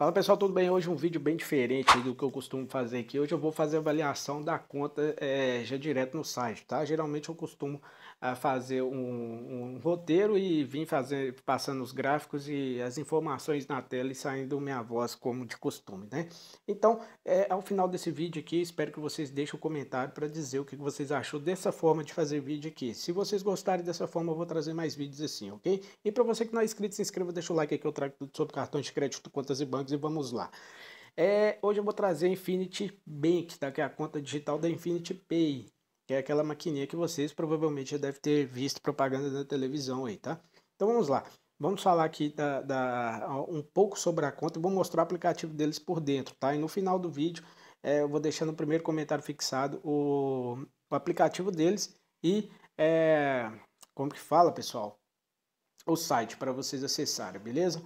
Fala pessoal, tudo bem? Hoje um vídeo bem diferente do que eu costumo fazer aqui. Hoje eu vou fazer avaliação da conta é, já direto no site, tá? Geralmente eu costumo a fazer um, um roteiro e vim fazer, passando os gráficos e as informações na tela e saindo minha voz como de costume, né? Então, é, ao final desse vídeo aqui, espero que vocês deixem o um comentário para dizer o que vocês achou dessa forma de fazer vídeo aqui. Se vocês gostarem dessa forma, eu vou trazer mais vídeos assim, ok? E para você que não é inscrito, se inscreva, deixa o like aqui, eu trago tudo sobre cartões de crédito, contas e bancos e vamos lá. É, hoje eu vou trazer a Infinity Bank, tá? que é a conta digital da Infinity Pay que é aquela maquininha que vocês provavelmente já devem ter visto propaganda na televisão aí, tá? Então vamos lá. Vamos falar aqui da, da um pouco sobre a conta e vou mostrar o aplicativo deles por dentro, tá? E no final do vídeo é, eu vou deixar no primeiro comentário fixado o, o aplicativo deles e é, como que fala, pessoal? O site para vocês acessarem, beleza?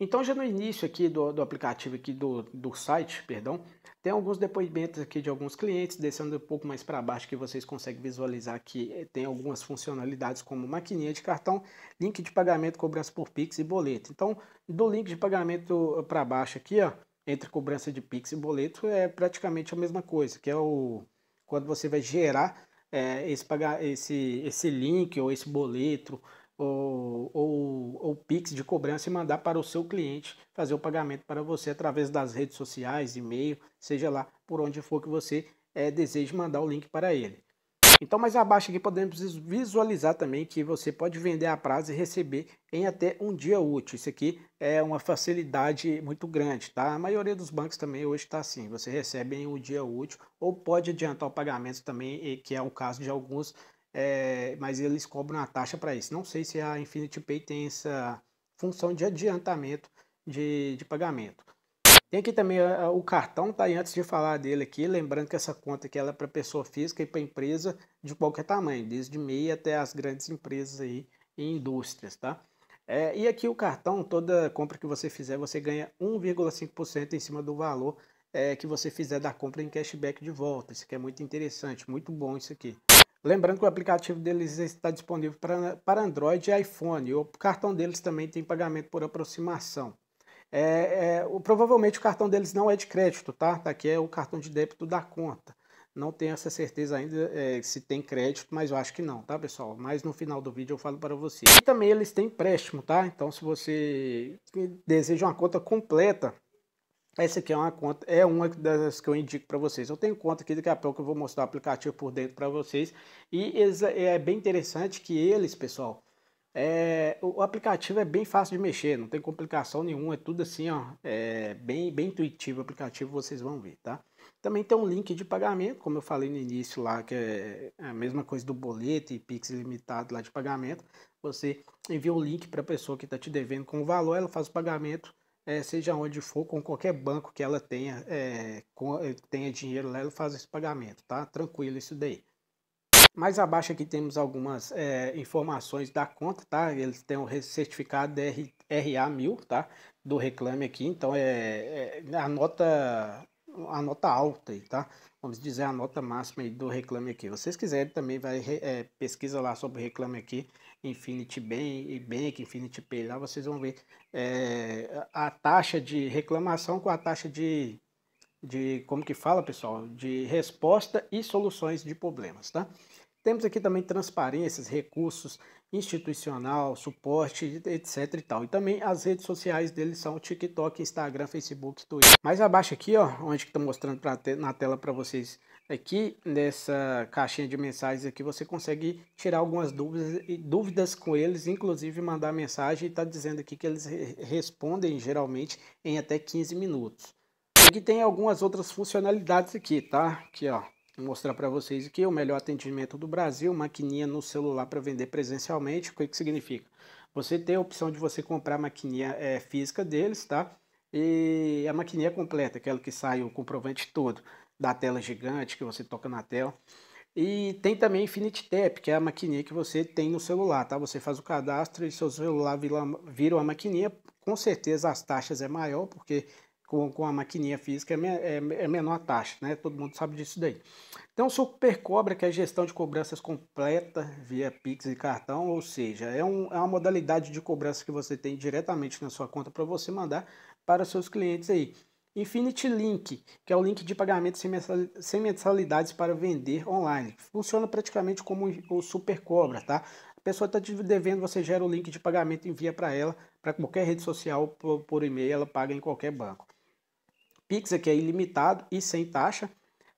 Então já no início aqui do, do aplicativo aqui do, do site, perdão, tem alguns depoimentos aqui de alguns clientes, descendo um pouco mais para baixo que vocês conseguem visualizar que tem algumas funcionalidades como maquininha de cartão, link de pagamento, cobrança por Pix e boleto. Então, do link de pagamento para baixo aqui, ó, entre cobrança de Pix e boleto é praticamente a mesma coisa, que é o quando você vai gerar é, esse, pagar, esse, esse link ou esse boleto ou, ou, ou Pix de cobrança e mandar para o seu cliente fazer o pagamento para você através das redes sociais, e-mail, seja lá por onde for que você é, deseje mandar o link para ele. Então, mais abaixo aqui podemos visualizar também que você pode vender a prazo e receber em até um dia útil. Isso aqui é uma facilidade muito grande, tá? A maioria dos bancos também hoje está assim. Você recebe em um dia útil ou pode adiantar o pagamento também, que é o caso de alguns é, mas eles cobram a taxa para isso. Não sei se a Infinity Pay tem essa função de adiantamento de, de pagamento. Tem aqui também ah, ah, o cartão, tá? E antes de falar dele aqui, lembrando que essa conta aqui ela é para pessoa física e para empresa de qualquer tamanho, desde MEI até as grandes empresas aí e indústrias, tá? É, e aqui o cartão, toda compra que você fizer, você ganha 1,5% em cima do valor é, que você fizer da compra em cashback de volta. Isso aqui é muito interessante, muito bom isso aqui. Lembrando que o aplicativo deles está disponível para, para Android e iPhone. O cartão deles também tem pagamento por aproximação. É, é, o, provavelmente o cartão deles não é de crédito, tá? tá? Aqui é o cartão de débito da conta. Não tenho essa certeza ainda é, se tem crédito, mas eu acho que não, tá, pessoal? Mas no final do vídeo eu falo para você. E também eles têm empréstimo, tá? Então, se você deseja uma conta completa, essa aqui é uma conta, é uma das que eu indico para vocês. Eu tenho conta aqui, daqui a pouco eu vou mostrar o aplicativo por dentro para vocês. E é bem interessante que eles, pessoal, é, o aplicativo é bem fácil de mexer, não tem complicação nenhuma, é tudo assim, ó, é bem, bem intuitivo o aplicativo, vocês vão ver, tá? Também tem um link de pagamento, como eu falei no início lá, que é, é a mesma coisa do boleto e Pix limitado lá de pagamento. Você envia o um link para a pessoa que está te devendo com o valor, ela faz o pagamento é, seja onde for, com qualquer banco que ela tenha, é, com, eh, tenha dinheiro lá, ela faz esse pagamento, tá? Tranquilo isso daí. Mais abaixo aqui temos algumas é, informações da conta, tá? Eles têm o um certificado RA1000, tá? Do reclame aqui, então é, é a, nota, a nota alta aí, tá? Vamos dizer a nota máxima aí do reclame aqui. Vocês quiserem também, vai é, pesquisa lá sobre o reclame aqui, Infinity Bank, Bank Infinity Pay lá, vocês vão ver é, a taxa de reclamação com a taxa de, de, como que fala, pessoal, de resposta e soluções de problemas, tá? Temos aqui também transparências, recursos institucional, suporte, etc e tal. E também as redes sociais deles são TikTok, Instagram, Facebook, Twitter. Mais abaixo aqui, ó, onde que estou tá mostrando pra te na tela para vocês aqui, nessa caixinha de mensagens aqui, você consegue tirar algumas dúvidas, dúvidas com eles, inclusive mandar mensagem e tá dizendo aqui que eles re respondem geralmente em até 15 minutos. Aqui tem algumas outras funcionalidades aqui, tá? Aqui, ó mostrar para vocês aqui o melhor atendimento do Brasil, maquininha no celular para vender presencialmente. O que, que significa? Você tem a opção de você comprar a maquininha é, física deles, tá? E a maquininha completa, aquela que sai o comprovante todo da tela gigante que você toca na tela. E tem também Infinity Tap, que é a maquininha que você tem no celular, tá? Você faz o cadastro e seu celular vira, vira uma maquininha. Com certeza as taxas é maior, porque com, com a maquininha física é, é, é menor a taxa, né? Todo mundo sabe disso daí. Então, super cobra que é a gestão de cobranças completa via Pix e cartão, ou seja, é, um, é uma modalidade de cobrança que você tem diretamente na sua conta para você mandar para seus clientes aí. Infinity Link, que é o link de pagamento sem mensalidades para vender online. Funciona praticamente como o super cobra, tá? A pessoa está te devendo, você gera o link de pagamento, e envia para ela, para qualquer rede social, por, por e-mail, ela paga em qualquer banco. Pix aqui é ilimitado e sem taxa.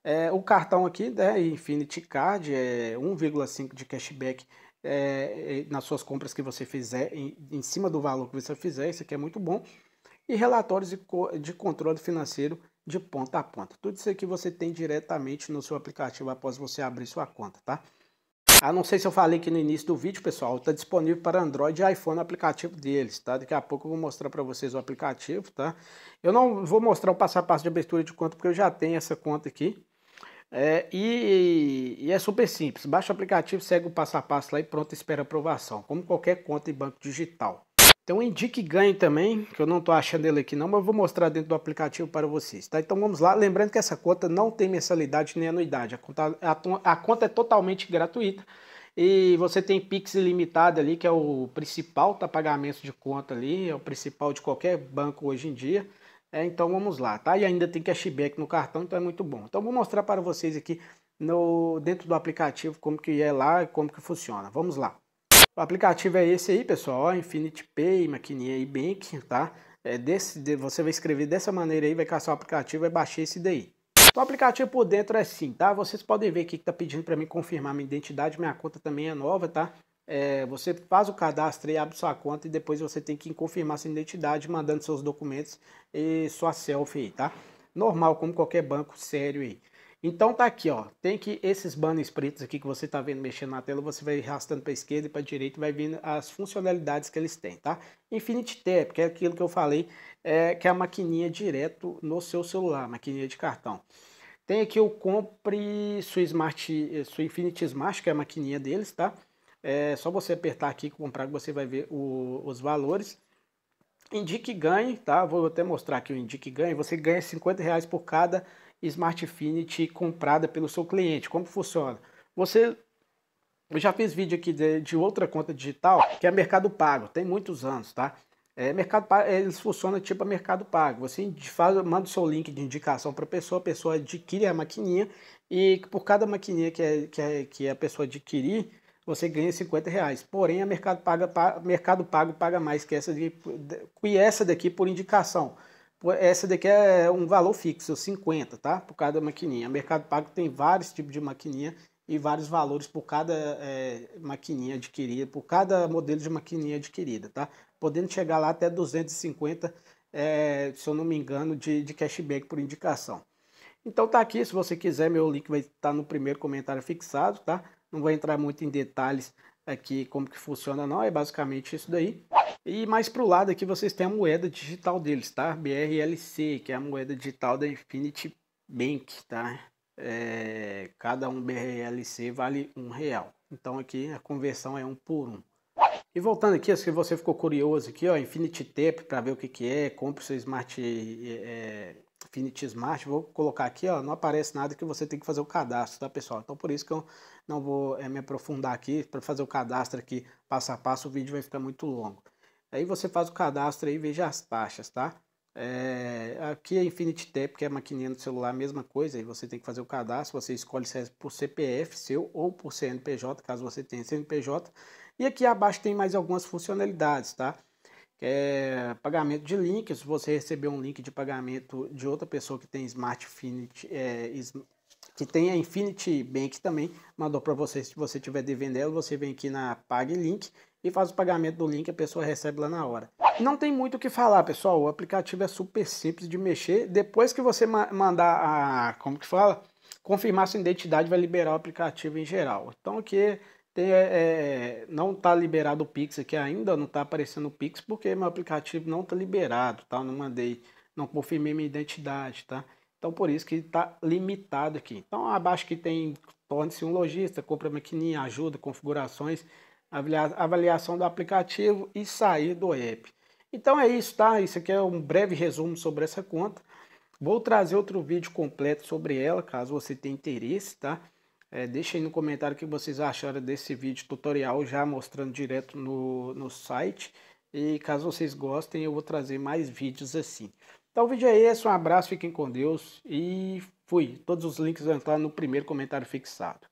É, o cartão aqui, né, Infinity Card, é 1,5 de cashback é, é, nas suas compras que você fizer, em, em, cima do valor que você fizer, isso aqui é muito bom. E relatórios de, de controle financeiro de ponta a ponta. Tudo isso aqui você tem diretamente no seu aplicativo após você abrir sua conta, tá? Ah, não sei se eu falei aqui no início do vídeo, pessoal, está disponível para Android e iPhone o aplicativo deles, tá? Daqui a pouco eu vou mostrar para vocês o aplicativo, tá? Eu não vou mostrar o passo a passo de abertura de conta, porque eu já tenho essa conta aqui. É, e, e, é super simples, baixa o aplicativo, segue o passo a passo lá e pronto, espera aprovação, como qualquer conta em banco digital. Tem então, um indique ganho também, que eu não estou achando ele aqui não, mas eu vou mostrar dentro do aplicativo para vocês. Tá? Então vamos lá, lembrando que essa conta não tem mensalidade nem anuidade, a conta, a, a conta é totalmente gratuita e você tem Pix ilimitado ali, que é o principal tá, pagamento de conta ali, é o principal de qualquer banco hoje em dia. É, então vamos lá, tá? E ainda tem cashback no cartão, então é muito bom. Então vou mostrar para vocês aqui no, dentro do aplicativo como que é lá e como que funciona. Vamos lá. O aplicativo é esse aí, pessoal, Infinity Pay, maquininha e Bank, tá? É desse, de, você vai escrever dessa maneira aí, vai caçar o aplicativo, vai baixar esse daí. O aplicativo por dentro é assim, tá? Vocês podem ver aqui que tá pedindo para mim confirmar minha identidade, minha conta também é nova, tá? É, você faz o cadastro e abre sua conta e depois você tem que confirmar sua identidade mandando seus documentos e sua selfie aí, tá? Normal, como qualquer banco sério aí. Então tá aqui, ó. Tem que esses banners pretos aqui que você tá vendo mexendo na tela, você vai arrastando para esquerda e para direita e vai vindo as funcionalidades que eles têm, tá? Infinity Tap, que é aquilo que eu falei, é que é a maquininha direto no seu celular, maquininha de cartão. Tem aqui o Compre sua Smart, eh, sua Infinity Smart, que é a maquininha deles, tá? É só você apertar aqui comprar que você vai ver o, os valores. Indique ganhe, tá? Vou até mostrar aqui o indique ganhe. Você ganha 50 reais por cada Smartfinity comprada pelo seu cliente. Como funciona? Você. Eu já fiz vídeo aqui de, de outra conta digital, que é Mercado Pago, tem muitos anos, tá? É, mercado eles funcionam tipo a Mercado Pago. Você faz, manda o seu link de indicação para a pessoa, a pessoa adquire a maquininha e por cada maquininha que, é, que, é, que a pessoa adquirir, você ganha 50 reais. Porém, a Mercado, paga, pa, mercado Pago paga mais que essa, de, que essa daqui por indicação essa daqui é um valor fixo, 50, tá? Por cada maquininha. Mercado Pago tem vários tipos de maquininha e vários valores por cada é, maquininha adquirida, por cada modelo de maquininha adquirida, tá? Podendo chegar lá até 250, é, se eu não me engano, de, de cashback por indicação. Então tá aqui, se você quiser, meu link vai estar tá no primeiro comentário fixado, tá? Não vou entrar muito em detalhes aqui como que funciona não, é basicamente isso daí. E mais para o lado aqui vocês têm a moeda digital deles, tá? BRLC, que é a moeda digital da Infinity Bank, tá? É, cada um BRLC vale um real. Então aqui a conversão é um por um. E voltando aqui, se você ficou curioso aqui, ó, Infinity Tap para ver o que, que é, compre o seu Smart é, é, Infinity Smart, vou colocar aqui, ó, não aparece nada que você tem que fazer o cadastro, tá pessoal? Então por isso que eu não vou é, me aprofundar aqui, para fazer o cadastro aqui passo a passo o vídeo vai ficar muito longo. Aí você faz o cadastro aí e veja as taxas, tá? É, aqui é Infinity Tap, que é a maquininha do celular, mesma coisa, aí você tem que fazer o cadastro, você escolhe se é por CPF seu ou por CNPJ, caso você tenha CNPJ. E aqui abaixo tem mais algumas funcionalidades, tá? É, pagamento de link, se você receber um link de pagamento de outra pessoa que tem Smart Infinity, é, que tem a Infinity Bank também, mandou para você, se você tiver devendo ela, você vem aqui na Pague Link e faz o pagamento do link, a pessoa recebe lá na hora. Não tem muito o que falar, pessoal. O aplicativo é super simples de mexer. Depois que você ma mandar a. Como que fala? Confirmar sua identidade, vai liberar o aplicativo em geral. Então aqui tem, é, é não está liberado o Pix aqui ainda, não está aparecendo o Pix, porque meu aplicativo não está liberado, tá? Eu não mandei, não confirmei minha identidade, tá? Então por isso que está limitado aqui. Então abaixo que tem torne-se um lojista, compra maquininha, ajuda, configurações avaliação do aplicativo e sair do app. Então é isso, tá? Isso aqui é um breve resumo sobre essa conta. Vou trazer outro vídeo completo sobre ela, caso você tenha interesse, tá? É, deixa aí no comentário o que vocês acharam desse vídeo tutorial já mostrando direto no, no site. E caso vocês gostem, eu vou trazer mais vídeos assim. Então o vídeo é esse, um abraço, fiquem com Deus e fui. Todos os links vão estar no primeiro comentário fixado.